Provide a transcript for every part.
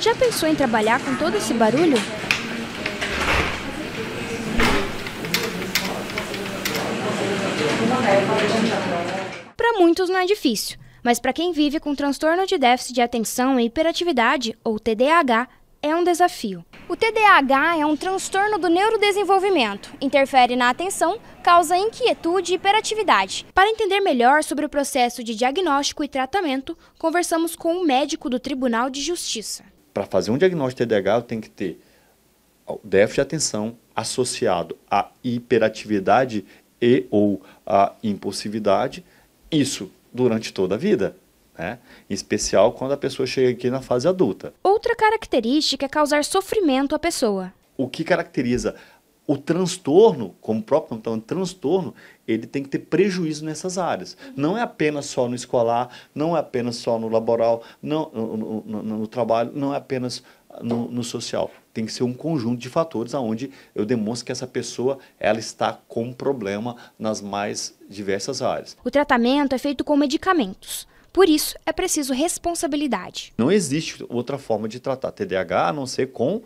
Já pensou em trabalhar com todo esse barulho? Para muitos não é difícil, mas para quem vive com transtorno de déficit de atenção e hiperatividade, ou TDAH, é um desafio. O TDAH é um transtorno do neurodesenvolvimento, interfere na atenção, causa inquietude e hiperatividade. Para entender melhor sobre o processo de diagnóstico e tratamento, conversamos com um médico do Tribunal de Justiça para fazer um diagnóstico de TDAH, eu tenho que ter déficit de atenção associado à hiperatividade e ou à impulsividade, isso durante toda a vida. Né? Em especial quando a pessoa chega aqui na fase adulta. Outra característica é causar sofrimento à pessoa. O que caracteriza o transtorno, como o próprio nome está falando, transtorno, ele tem que ter prejuízo nessas áreas. Não é apenas só no escolar, não é apenas só no laboral, não, no, no, no trabalho, não é apenas ah, no, no, social. Tem que ser um conjunto de fatores aonde eu demonstro que essa pessoa ela está com problema nas mais diversas áreas. O tratamento é feito com medicamentos. Por isso, é preciso responsabilidade. Não existe outra forma de tratar TDAH a não ser com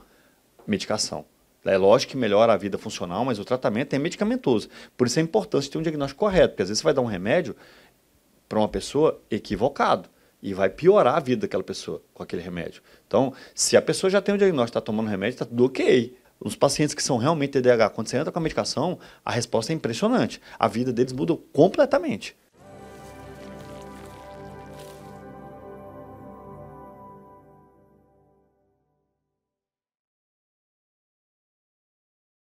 medicação. É lógico que melhora a vida funcional, mas o tratamento é medicamentoso. Por isso é importante ter um diagnóstico correto, porque às vezes você vai dar um remédio para uma pessoa equivocado e vai piorar a vida daquela pessoa com aquele remédio. Então, se a pessoa já tem um diagnóstico, está tomando remédio, está tudo ok. Os pacientes que são realmente TDAH, quando você entra com a medicação, a resposta é impressionante. A vida deles muda completamente.